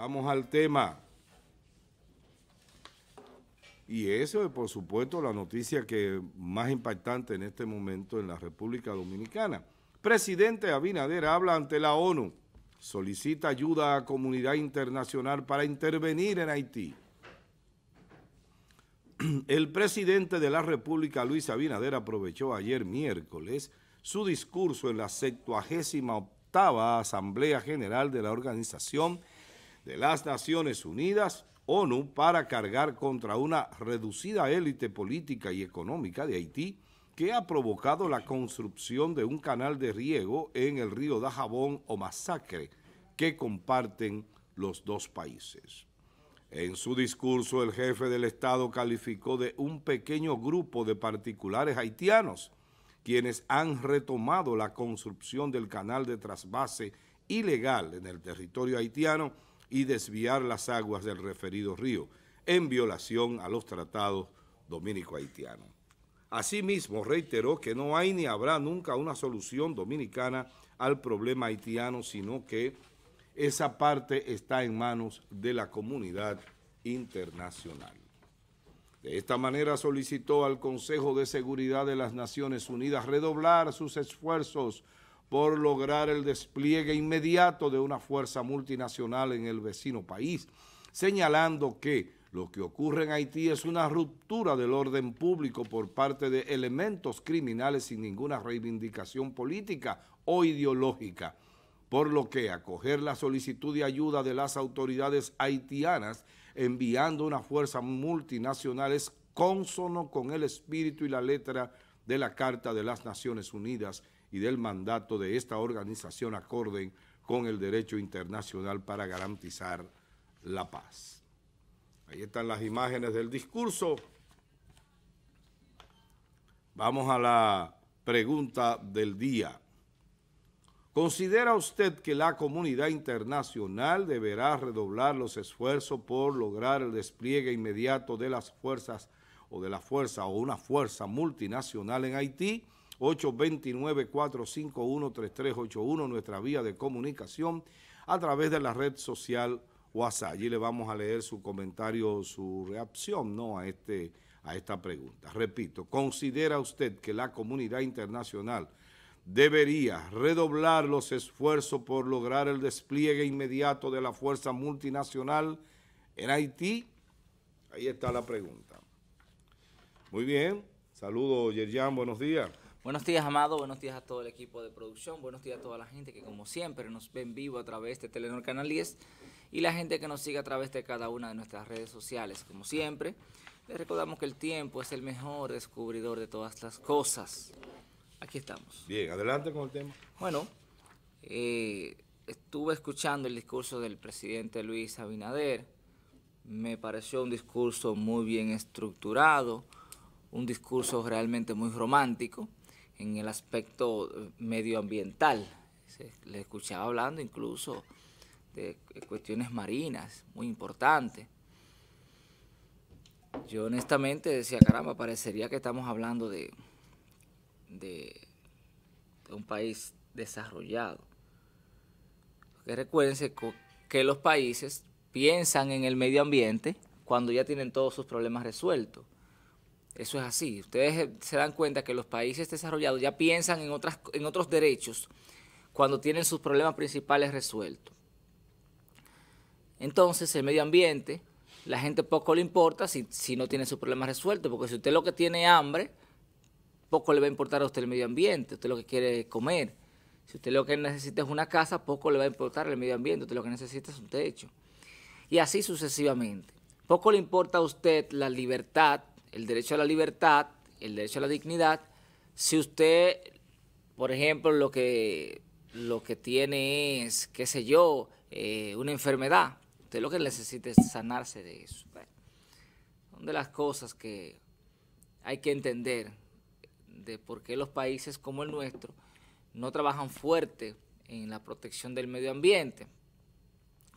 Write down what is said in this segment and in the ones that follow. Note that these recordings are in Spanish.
Vamos al tema. Y eso es, por supuesto, la noticia que más impactante en este momento en la República Dominicana. Presidente Abinader habla ante la ONU, solicita ayuda a comunidad internacional para intervenir en Haití. El presidente de la República, Luis Abinader, aprovechó ayer miércoles su discurso en la 78 Asamblea General de la Organización de las Naciones Unidas, ONU, para cargar contra una reducida élite política y económica de Haití que ha provocado la construcción de un canal de riego en el río Dajabón o Masacre que comparten los dos países. En su discurso, el jefe del Estado calificó de un pequeño grupo de particulares haitianos quienes han retomado la construcción del canal de trasvase ilegal en el territorio haitiano y desviar las aguas del referido río, en violación a los tratados dominico-haitianos. Asimismo, reiteró que no hay ni habrá nunca una solución dominicana al problema haitiano, sino que esa parte está en manos de la comunidad internacional. De esta manera solicitó al Consejo de Seguridad de las Naciones Unidas redoblar sus esfuerzos por lograr el despliegue inmediato de una fuerza multinacional en el vecino país, señalando que lo que ocurre en Haití es una ruptura del orden público por parte de elementos criminales sin ninguna reivindicación política o ideológica, por lo que acoger la solicitud de ayuda de las autoridades haitianas enviando una fuerza multinacional es consono con el espíritu y la letra de la Carta de las Naciones Unidas y del mandato de esta organización acorde con el derecho internacional para garantizar la paz. Ahí están las imágenes del discurso. Vamos a la pregunta del día. ¿Considera usted que la comunidad internacional deberá redoblar los esfuerzos por lograr el despliegue inmediato de las fuerzas o de la fuerza o una fuerza multinacional en Haití? 829-451-3381, nuestra vía de comunicación a través de la red social WhatsApp. Allí le vamos a leer su comentario, su reacción ¿no? a, este, a esta pregunta. Repito, ¿considera usted que la comunidad internacional debería redoblar los esfuerzos por lograr el despliegue inmediato de la fuerza multinacional en Haití? Ahí está la pregunta. Muy bien. saludo, Yerjan. Buenos días. Buenos días, Amado. Buenos días a todo el equipo de producción. Buenos días a toda la gente que, como siempre, nos ven vivo a través de Telenor Canal 10 y la gente que nos sigue a través de cada una de nuestras redes sociales. Como siempre, les recordamos que el tiempo es el mejor descubridor de todas las cosas. Aquí estamos. Bien, adelante con el tema. Bueno, eh, estuve escuchando el discurso del presidente Luis Abinader. Me pareció un discurso muy bien estructurado, un discurso realmente muy romántico en el aspecto eh, medioambiental. le escuchaba hablando incluso de cuestiones marinas, muy importante. Yo honestamente decía, caramba, parecería que estamos hablando de, un país desarrollado. Recuerden que los países piensan en el medio ambiente cuando ya tienen todos sus problemas resueltos. Eso es así. Ustedes eh, se dan cuenta que los países desarrollados ya piensan en, otras, en otros derechos cuando tienen sus problemas principales resueltos. Entonces, el medio ambiente, la gente poco le importa si, no tiene sus problemas resueltos, porque si usted lo que tiene hambre, poco le va a importar a usted el medio ambiente, usted lo que quiere comer. Si usted lo que necesita es una casa, poco le va a importar el medio ambiente, usted lo que necesita es un techo. Y así sucesivamente. Poco le importa a usted la libertad el derecho a la libertad, el derecho a la dignidad, si usted, por ejemplo, lo que, lo que tiene es, qué sé yo, eh, una enfermedad, usted lo que necesita es sanarse de eso. son de las cosas que hay que entender de por qué los países como el nuestro no trabajan fuerte en la protección del medio ambiente,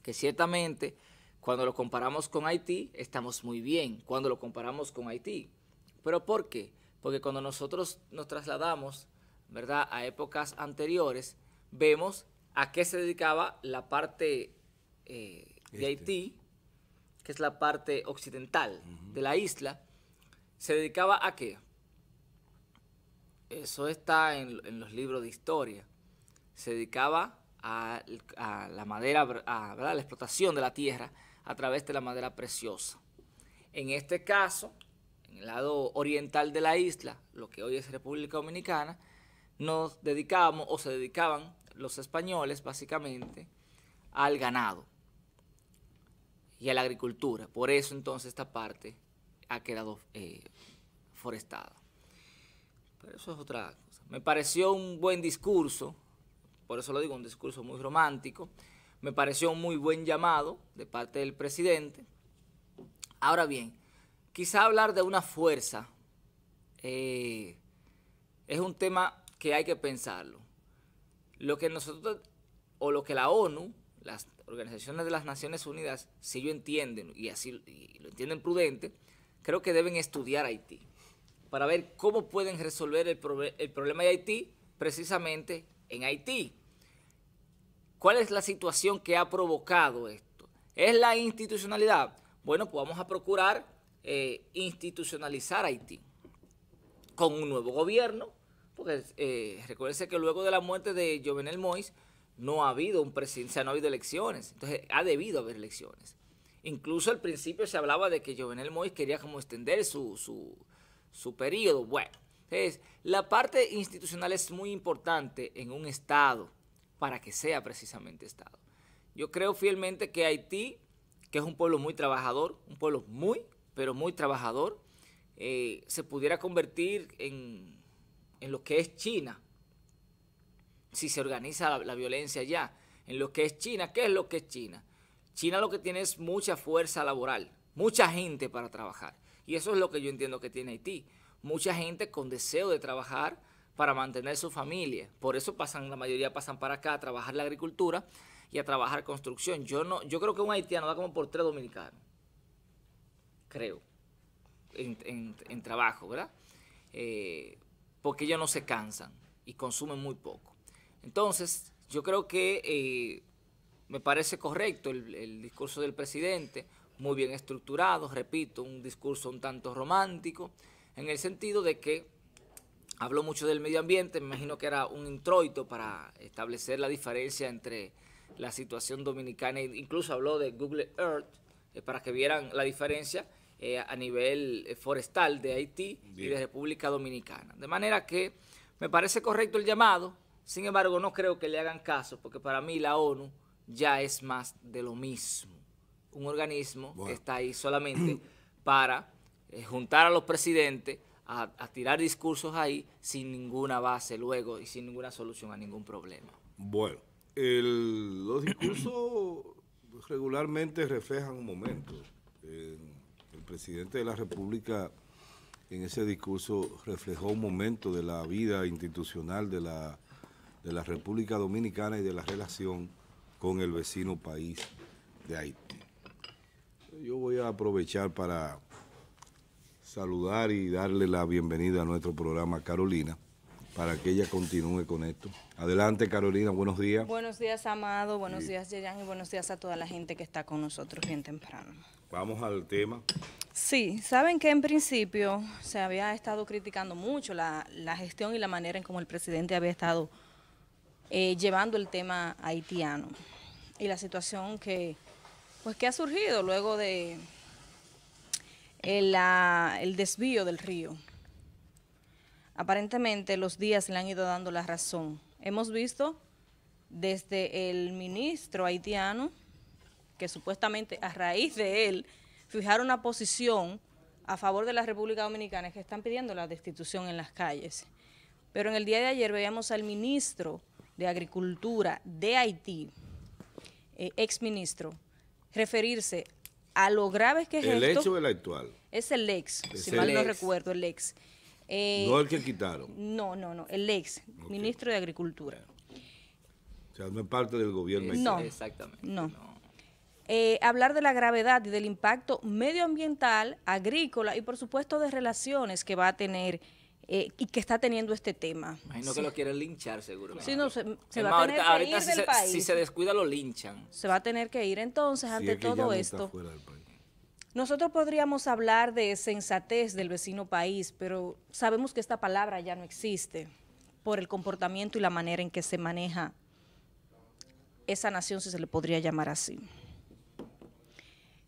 que ciertamente cuando lo comparamos con Haití, estamos muy bien cuando lo comparamos con Haití. ¿Pero por qué? Porque cuando nosotros nos trasladamos, ¿verdad?, a épocas anteriores, vemos a qué se dedicaba la parte eh, de este. Haití, que es la parte occidental de la isla. ¿Se dedicaba a qué? Eso está en, los libros de historia. Se dedicaba a, la madera, a la explotación de la tierra, a través de la madera preciosa. En este caso, en el lado oriental de la isla, lo que hoy es República Dominicana, nos dedicábamos o se dedicaban los españoles básicamente al ganado y a la agricultura. Por eso entonces esta parte ha quedado eh, forestada. Pero eso es otra cosa. Me pareció un buen discurso, por eso lo digo, un discurso muy romántico. Me pareció un muy buen llamado de parte del presidente. Ahora bien, quizá hablar de una fuerza eh, es un tema que hay que pensarlo. Lo que nosotros, o lo que la ONU, las organizaciones de las Naciones Unidas, si yo entienden, y así lo entienden prudente, creo que deben estudiar Haití para ver cómo pueden resolver el problema de Haití precisamente en Haití. ¿Cuál es la situación que ha provocado esto? ¿Es la institucionalidad? Bueno, pues vamos a procurar eh, institucionalizar Haití con un nuevo gobierno, porque eh, recuérdense que luego de la muerte de Jovenel Mois no ha habido un presidente, no ha habido elecciones, entonces ha debido haber elecciones. Incluso al principio se hablaba de que Jovenel Mois quería como extender su, su periodo. Bueno, entonces, la parte institucional es muy importante en un Estado, para que sea precisamente Estado. Yo creo fielmente que Haití, que es un pueblo muy trabajador, un pueblo muy, pero muy trabajador, eh, se pudiera convertir en, en, lo que es China, si se organiza la, violencia allá, en lo que es China. ¿Qué es lo que es China? China lo que tiene es mucha fuerza laboral, mucha gente para trabajar. Y eso es lo que yo entiendo que tiene Haití. Mucha gente con deseo de trabajar, para mantener su familia. Por eso pasan, la mayoría pasan para acá a trabajar la agricultura y a trabajar construcción. Yo no, yo creo que un haitiano da como por tres dominicanos. Creo. En, trabajo, ¿verdad? Eh, porque ellos no se cansan y consumen muy poco. Entonces, yo creo que eh, me parece correcto el discurso del presidente, muy bien estructurado, repito, un discurso un tanto romántico, en el sentido de que Habló mucho del medio ambiente, me imagino que era un introito para establecer la diferencia entre la situación dominicana, e incluso habló de Google Earth, eh, para que vieran la diferencia eh, a nivel eh, forestal de Haití y de República Dominicana. De manera que me parece correcto el llamado, sin embargo no creo que le hagan caso, porque para mí la ONU ya es más de lo mismo. Un organismo que está ahí solamente para juntar a los presidentes a, tirar discursos ahí sin ninguna base luego y sin ninguna solución a ningún problema. Bueno, los discursos regularmente reflejan un momento. el presidente de la República en ese discurso reflejó un momento de la vida institucional de de la República Dominicana y de la relación con el vecino país de Haití. Yo voy a aprovechar para saludar y darle la bienvenida a nuestro programa Carolina para que ella continúe con esto. Adelante Carolina, buenos días. Buenos días Amado, buenos días Yeyan y buenos días a toda la gente que está con nosotros bien temprano. Vamos al tema. Sí, saben que en principio se había estado criticando mucho la, gestión y la manera en cómo el presidente había estado eh, llevando el tema haitiano y la situación que, pues, que ha surgido luego de el, desvío del río. Aparentemente los días le han ido dando la razón. Hemos visto desde el ministro haitiano, que supuestamente a raíz de él fijaron una posición a favor de la República Dominicana, que están pidiendo la destitución en las calles. Pero en el día de ayer veíamos al ministro de Agricultura de Haití, eh, ex ministro, referirse a lo grave que es ¿El esto. ¿El ex o el actual? Es el ex, si mal no recuerdo, el ex. Eh, no el que quitaron. No, no, no, el ex ministro de Agricultura. O sea, no es parte del gobierno. No, exactamente. No. Eh, hablar de la gravedad y del impacto medioambiental, agrícola y por supuesto de relaciones que va a tener eh, y que está teniendo este tema. Imagino que lo quieren linchar seguro. Sí, no, se, va a tener que ir si Se, descuida lo linchan. Se va a tener que ir entonces ante todo esto. Nosotros podríamos hablar de sensatez del vecino país, pero sabemos que esta palabra ya no existe por el comportamiento y la manera en que se maneja esa nación, si se le podría llamar así.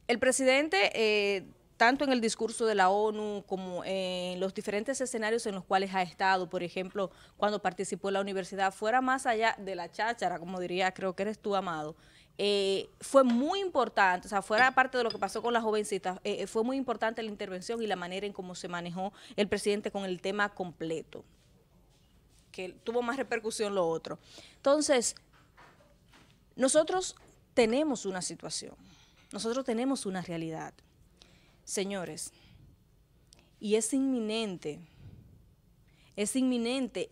El presidente eh, tanto en el discurso de la ONU como en los diferentes escenarios en los cuales ha estado, por ejemplo, cuando participó en la universidad, fuera más allá de la cháchara, como diría, creo que eres tú, Amado, eh, fue muy importante, o sea, fuera parte de lo que pasó con la jovencita, eh, eh, fue muy importante la intervención y la manera en cómo se manejó el presidente con el tema completo, que tuvo más repercusión lo otro. Entonces, nosotros tenemos una situación, nosotros tenemos una realidad. Señores, y es inminente, es inminente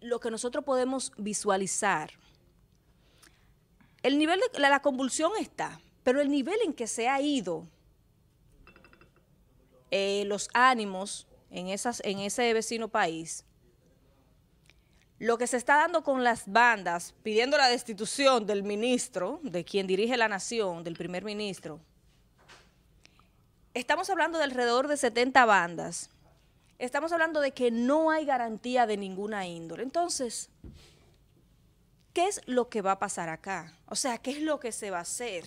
lo que nosotros podemos visualizar. El nivel la, convulsión está, pero el nivel en que se ha ido eh, los ánimos en ese vecino país, lo que se está dando con las bandas, pidiendo la destitución del ministro, de quien dirige la nación, del primer ministro, estamos hablando de alrededor de 70 bandas. Estamos hablando de que no hay garantía de ninguna índole. Entonces, ¿qué es lo que va a pasar acá? O sea, ¿qué es lo que se va a hacer?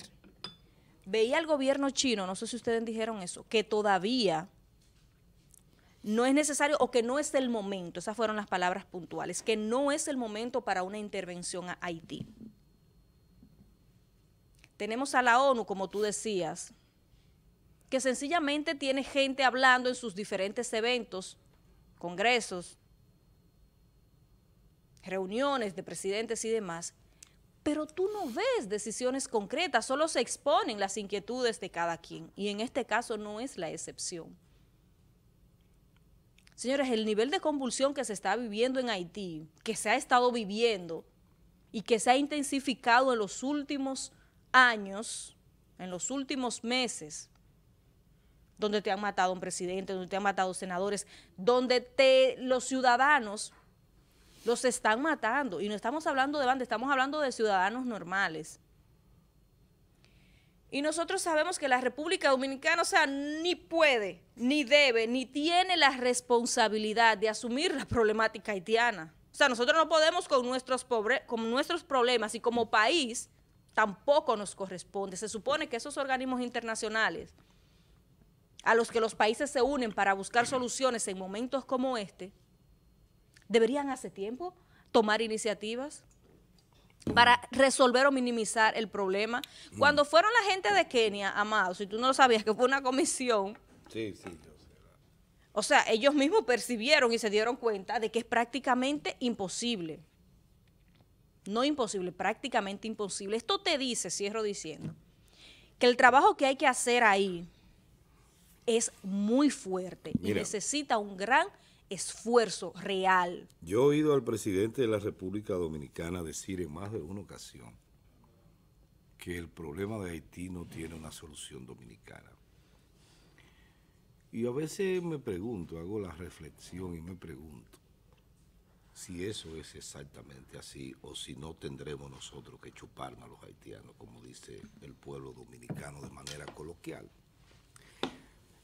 Veía el gobierno chino, no sé si ustedes dijeron eso, que todavía no es necesario o que no es el momento, esas fueron las palabras puntuales, que no es el momento para una intervención a Haití. Tenemos a la ONU, como tú decías, sencillamente tiene gente hablando en sus diferentes eventos, congresos, reuniones de presidentes y demás, pero tú no ves decisiones concretas, solo se exponen las inquietudes de cada quien, y en este caso no es la excepción. Señores, el nivel de convulsión que se está viviendo en Haití, que se ha estado viviendo y que se ha intensificado en los últimos años, en los últimos meses, donde te han matado un presidente, donde te han matado senadores, donde te, los ciudadanos los están matando. Y no estamos hablando de banda, estamos hablando de ciudadanos normales. Y nosotros sabemos que la República Dominicana, o sea, ni puede, ni debe, ni tiene la responsabilidad de asumir la problemática haitiana. O sea, nosotros no podemos con nuestros, con nuestros problemas y como país tampoco nos corresponde. Se supone que esos organismos internacionales a los que los países se unen para buscar soluciones en momentos como este, deberían hace tiempo tomar iniciativas para resolver o minimizar el problema. Mm. Cuando fueron la gente de Kenia, amado, si tú no lo sabías, que fue una comisión. Sí, sí, O sea, ellos mismos percibieron y se dieron cuenta de que es prácticamente imposible. No imposible, prácticamente imposible. Esto te dice, cierro diciendo, que el trabajo que hay que hacer ahí es muy fuerte y necesita un gran esfuerzo real. Yo he oído al presidente de la República Dominicana decir en más de una ocasión que el problema de Haití no tiene una solución dominicana. Y a veces me pregunto, hago la reflexión y me pregunto si eso es exactamente así o si no tendremos nosotros que chuparnos a los haitianos, como dice el pueblo dominicano de manera coloquial.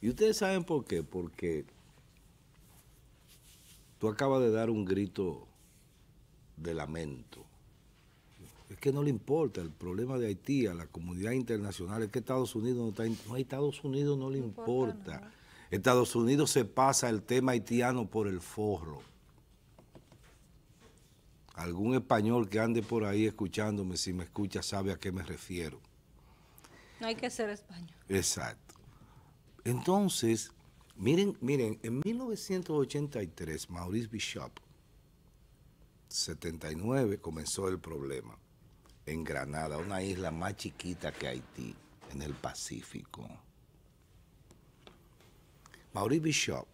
Y ustedes saben por qué, porque tú acabas de dar un grito de lamento. Es que no le importa el problema de Haití a la comunidad internacional, es que Estados Unidos no está... No, a Estados Unidos no le importa. Estados Unidos se pasa el tema haitiano por el forro. Algún español que ande por ahí escuchándome, si me escucha, sabe a qué me refiero. No hay que ser español. Exacto. Entonces, miren, miren, en 1983 Maurice Bishop, 79, comenzó el problema en Granada, una isla más chiquita que Haití, en el Pacífico. Maurice Bishop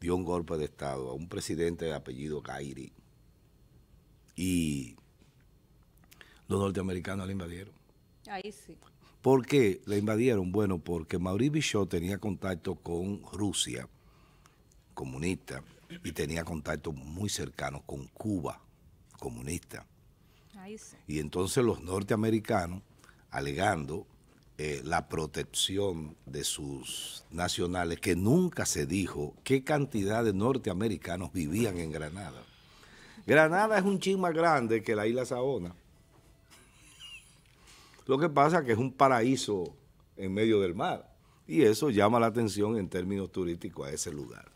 dio un golpe de Estado a un presidente de apellido Gairi y los norteamericanos le invadieron. Ahí sí. ¿Por qué la invadieron? Bueno, porque Maurice Bichot tenía contacto con Rusia, comunista, y tenía contacto muy cercano con Cuba, comunista. Y entonces los norteamericanos, alegando eh, la protección de sus nacionales, que nunca se dijo qué cantidad de norteamericanos vivían en Granada. Granada es un chisme más grande que la isla Saona. Lo que pasa es que es un paraíso en medio del mar y eso llama la atención en términos turísticos a ese lugar,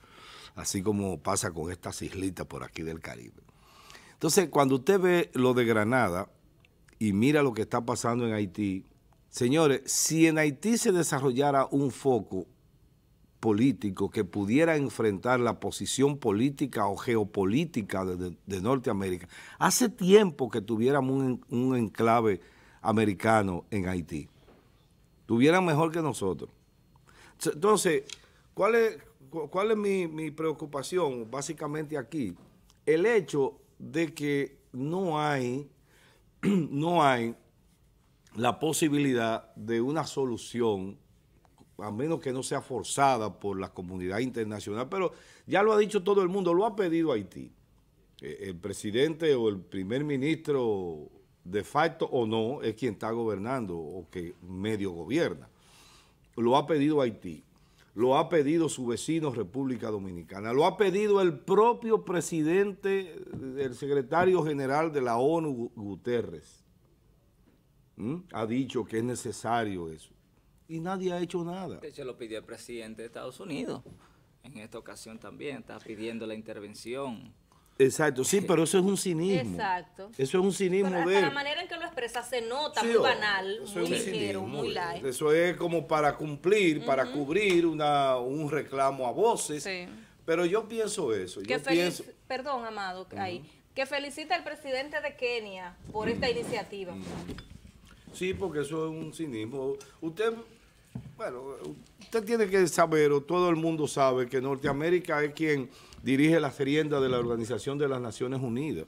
así como pasa con estas islitas por aquí del Caribe. Entonces, cuando usted ve lo de Granada y mira lo que está pasando en Haití, señores, si en Haití se desarrollara un foco político que pudiera enfrentar la posición política o geopolítica de, Norteamérica. Hace tiempo que tuviéramos un, un enclave americanos en Haití. Tuvieran mejor que nosotros. Entonces, ¿cuál es, cuál es mi, mi preocupación básicamente aquí? El hecho de que no hay, no hay la posibilidad de una solución a menos que no sea forzada por la comunidad internacional, pero ya lo ha dicho todo el mundo, lo ha pedido Haití. E, el presidente o el primer ministro de facto o no, es quien está gobernando o que medio gobierna. Lo ha pedido Haití, lo ha pedido su vecino República Dominicana, lo ha pedido el propio presidente, eh, el secretario general de la ONU, Guterres. ¿Mm? Ha dicho que es necesario eso. Y nadie ha hecho nada. De este hecho, lo pidió el presidente de Estados Unidos. En esta ocasión también está pidiendo la intervención Exacto, sí, pero eso es un cinismo. Exacto. Eso es un cinismo de... la manera en que lo expresa se nota muy banal, muy ligero, muy light. Eso es como para cumplir, para cubrir un reclamo a voces. Pero yo pienso eso. yo Perdón, Amado, ahí, que felicita al presidente de Kenia por esta iniciativa. Sí, porque eso es un cinismo. Usted, bueno, Usted tiene que saber, o todo el mundo sabe, que Norteamérica es quien dirige las riendas de la Organización de las Naciones Unidas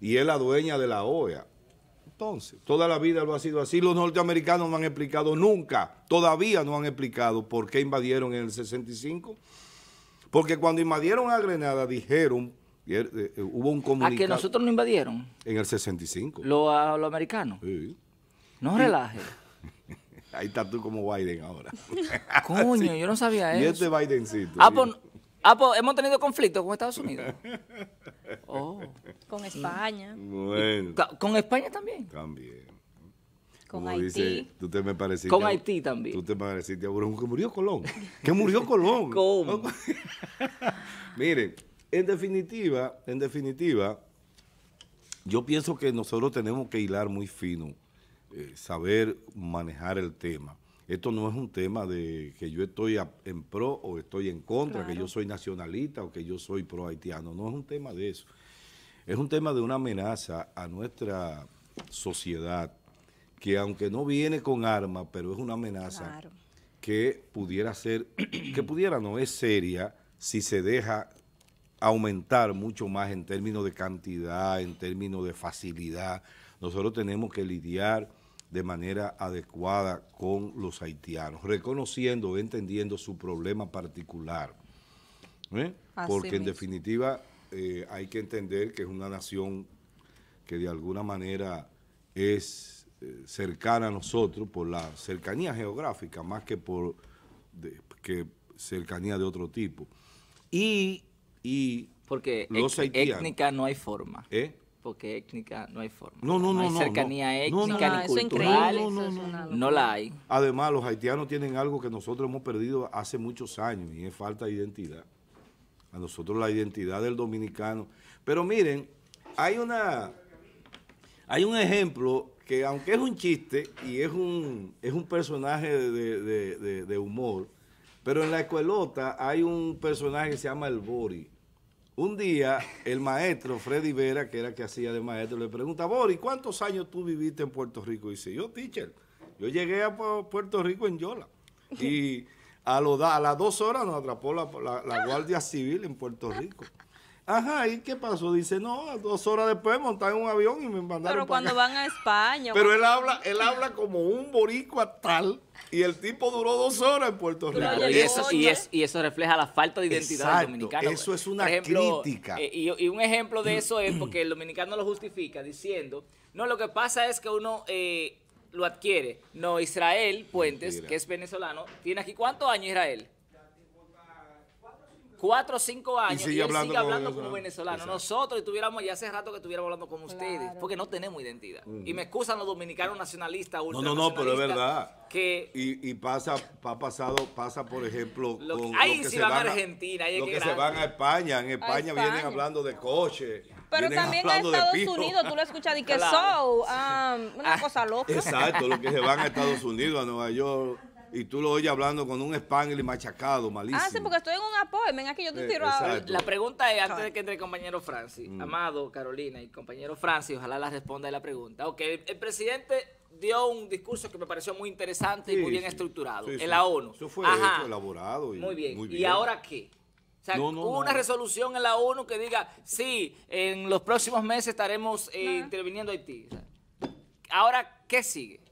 y es la dueña de la OEA. Entonces, toda la vida lo ha sido así. Los norteamericanos no han explicado nunca, todavía no han explicado por qué invadieron en el 65. Porque cuando invadieron a Grenada dijeron, eh, eh, hubo un comunicado. ¿A que nosotros no invadieron? En el 65. ¿Los americanos? Sí. No relaje. Ahí estás tú como Biden ahora. Coño, yo no sabía eso. Y este Bidencito. Ah pues, ah, pues, hemos tenido conflicto con Estados Unidos. Oh. Con España. Bueno. Con España también. También. Como con dice, Haití. tú te me pareciste con Haití también. Tú te pareciste a que murió Colón. Que murió Colón. ¿Cómo? Miren, en definitiva, en definitiva, yo pienso que nosotros tenemos que hilar muy fino eh, saber manejar el tema. Esto no es un tema de que yo estoy en pro o estoy en contra, que yo soy nacionalista o que yo soy pro haitiano. No es un tema de eso. Es un tema de una amenaza a nuestra sociedad que aunque no viene con armas, pero es una amenaza que pudiera ser, que pudiera no es seria si se deja aumentar mucho más en términos de cantidad, en términos de facilidad. Nosotros tenemos que lidiar de manera adecuada con los haitianos, reconociendo, entendiendo su problema particular. ¿eh? Porque en definitiva eh, hay que entender que es una nación que de alguna manera es eh, cercana a nosotros por la cercanía geográfica, más que por que cercanía de otro tipo. Y, y Porque étnica no hay forma porque étnica no hay forma. No, no, no. No hay cercanía étnica no, ni cultural. No, la hay. Además, los haitianos tienen algo que nosotros hemos perdido hace muchos años y es falta de identidad. A nosotros la identidad del dominicano. Pero miren, hay una... Hay un ejemplo que aunque es un chiste y es un, es un personaje de, de humor, pero en la escuelota hay un personaje que se llama El Bori un día, el maestro Freddy Vera, que era que hacía de maestro, le pregunta, Boris, ¿cuántos años tú viviste en Puerto Rico? Y dice, yo, teacher, yo llegué a Puerto Rico en Yola. Y a, las dos horas nos atrapó la Guardia Civil en Puerto Rico. Ajá, ¿y qué pasó? Dice, no, dos horas después en un avión y me mandaron. Pero cuando van a España. Pero él habla, él habla como un boricua tal y el tipo duró dos horas en Puerto Rico. y, eso, refleja la falta de identidad Exacto, Eso es una crítica. Eh, y, un ejemplo de mm. eso es porque el dominicano lo justifica diciendo, no, lo que pasa es que uno... Eh, lo adquiere. No, Israel Puentes, que es venezolano, tiene aquí cuántos años Israel? cuatro o cinco años y, sigue él hablando sigue hablando como, venezolano. Nosotros estuviéramos, ya hace rato que estuviéramos hablando con ustedes, porque no tenemos identidad. Y me excusan los dominicanos nacionalistas, No, no, no, pero es verdad. Que y, pasa, ha pasado, pasa por ejemplo. ahí que se van a Argentina. los que, se van a España, en España, vienen hablando de coches. Pero también a Estados Unidos, tú lo escuchas, y que um, una ah. cosa loca. Exacto, los que se van a Estados Unidos, a Nueva York y tú lo oyes hablando con un spangle machacado, malísimo. Ah, sí, porque estoy en un apoyo. venga aquí yo te eh, tiro a... La pregunta es, antes de que entre el compañero Francis, mm. Amado, Carolina y compañero Francis, ojalá la responda la pregunta. Ok, el presidente dio un discurso que me pareció muy interesante y muy bien estructurado, en la ONU. Eso fue elaborado. Y, muy, bien. ¿Y ahora qué? O sea, hubo una resolución en la ONU que diga, sí, en los próximos meses estaremos eh, interviniendo Haití. ahora, ¿qué sigue?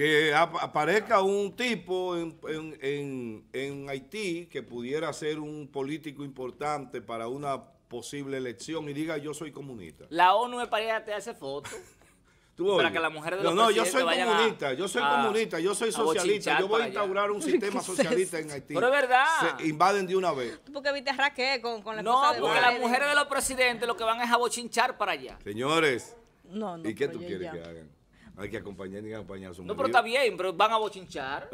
que aparezca un tipo en, en, en, en, Haití que pudiera ser un político importante para una posible elección y diga yo soy comunista. La ONU me para ir a hacer foto fotos. Para que la mujer de los no, no, yo soy comunista, yo soy comunista, yo soy socialista, yo voy a instaurar un sistema socialista en Haití. Pero es verdad. Se invaden de una vez. porque viste Raquel con, con la No, de porque las mujeres de los presidentes lo que van es a bochinchar para allá. Señores, no, no, ¿y qué tú quieres que hagan? Hay que acompañar, y acompañar a su No, pero está bien, pero van a bochinchar.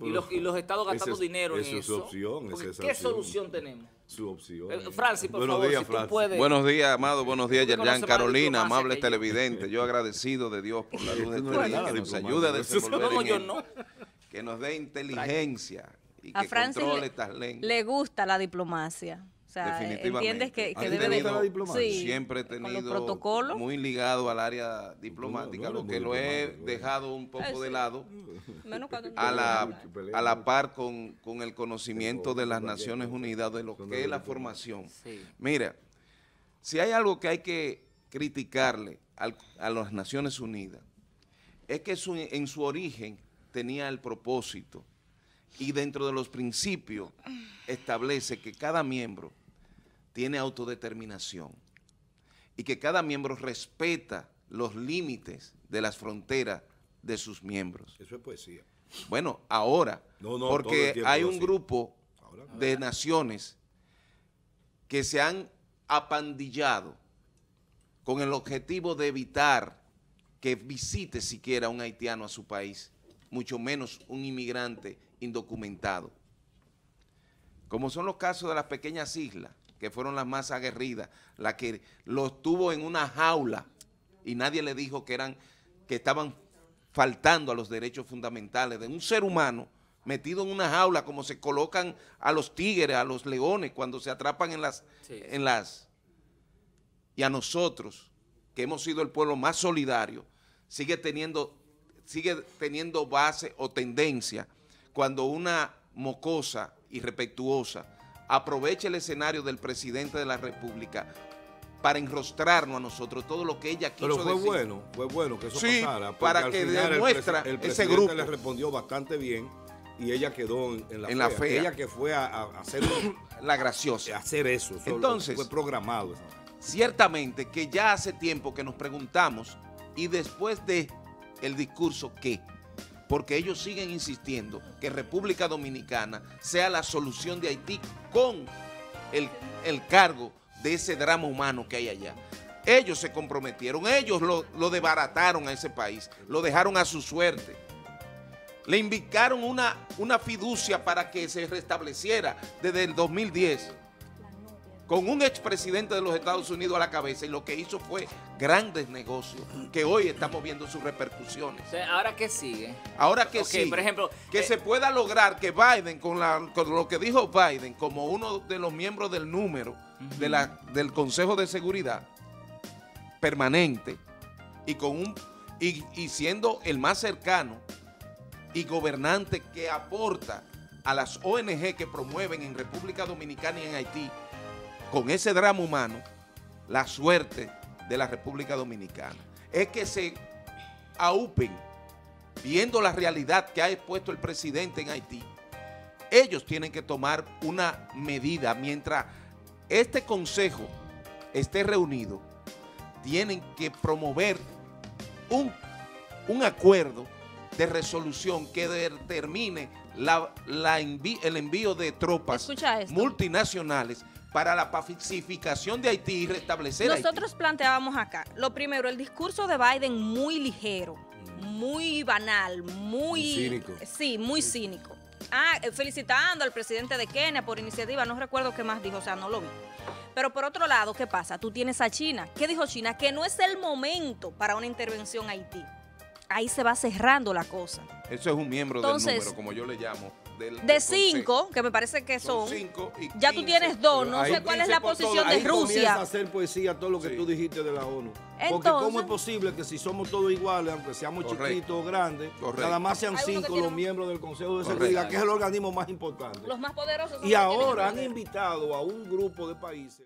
y, los, estados gastando dinero en eso. Es su opción. ¿Qué solución tenemos? Su opción. Eh, Francis, por buenos favor, días, si Tú puedes. Buenos días, Amado. Buenos días, Yerjan. Carolina, amable televidente, Yo agradecido de Dios por la luz de tu día que nos ayude a desenvolver no, yo no. Que nos dé inteligencia y que controle estas lenguas. Le gusta la diplomacia. O sea, entiendes que, debe siempre he tenido muy ligado al área diplomática, lo que lo he dejado un poco ah, de lado a la, par con, el conocimiento de las Naciones Unidas de lo que es la formación. Mira, si hay algo que hay que criticarle a las Naciones Unidas, es que en su origen tenía el propósito y dentro de los principios establece que cada miembro tiene autodeterminación y que cada miembro respeta los límites de las fronteras de sus miembros. Eso es poesía. Bueno, ahora, porque hay un grupo de naciones que se han apandillado con el objetivo de evitar que visite siquiera un haitiano a su país, mucho menos un inmigrante indocumentado. Como son los casos de las pequeñas islas, que fueron las más aguerridas, la que los tuvo en una jaula y nadie le dijo que eran que estaban faltando a los derechos fundamentales de un ser humano metido en una jaula como se colocan a los tigres, a los leones cuando se atrapan en las en las y a nosotros que hemos sido el pueblo más solidario sigue teniendo sigue teniendo base o tendencia cuando una mocosa irrespetuosa Aproveche el escenario del presidente de la República para enrostrarnos a nosotros todo lo que ella quiso Pero fue bueno, fue bueno que eso pasara. Para que demuestra el, el presidente ese grupo. le respondió bastante bien y ella quedó en, la, fea. Ella que fue a, hacerlo, hacer la graciosa. hacer eso. Entonces, fue programado. Ciertamente que ya hace tiempo que nos preguntamos y después de el discurso qué porque ellos siguen insistiendo que República Dominicana sea la solución de Haití con el, cargo de ese drama humano que hay allá. Ellos se comprometieron, ellos lo, lo desbarataron a ese país, lo dejaron a su suerte. Le invitaron una, una fiducia para que se restableciera desde el 2010 con un expresidente de los Estados Unidos a la cabeza y lo que hizo fue grandes negocios que hoy estamos viendo sus repercusiones. Ahora que sigue. Ahora que sigue. Por ejemplo, que eh, se pueda lograr que Biden, con, lo que dijo Biden, como uno de los miembros del número del Consejo de Seguridad permanente y, con un, y siendo el más cercano y gobernante que aporta a las ONG que promueven en República Dominicana y en Haití con ese drama humano, la suerte de la República Dominicana. Es que se aupen, viendo la realidad que ha expuesto el presidente en Haití, ellos tienen que tomar una medida. Mientras este consejo esté reunido, tienen que promover un, un acuerdo de resolución que determine la, el envío de tropas multinacionales para la pacificación de Haití y restablecer Nosotros planteábamos acá, lo primero, el discurso de Biden muy ligero, mm. muy banal, muy... cínico. Sí, muy cínico. Ah, eh, felicitando al presidente de Kenia por iniciativa, no recuerdo qué más dijo, o sea, no lo vi. Pero por otro lado, ¿qué pasa? Tú tienes a China. ¿Qué dijo China? Que no es el momento para una intervención a Haití ahí se va cerrando la cosa. Eso es un miembro del número, como yo le llamo. de cinco, que me parece que son. cinco ya tú tienes dos, no sé cuál es la posición de ahí Rusia. a hacer poesía todo lo que tú dijiste de la ONU. Porque cómo es posible que si somos todos iguales, aunque seamos chiquitos o grandes, nada más sean cinco los miembros del Consejo de Seguridad, que es el organismo más importante. Los más poderosos. y ahora han invitado a un grupo de países.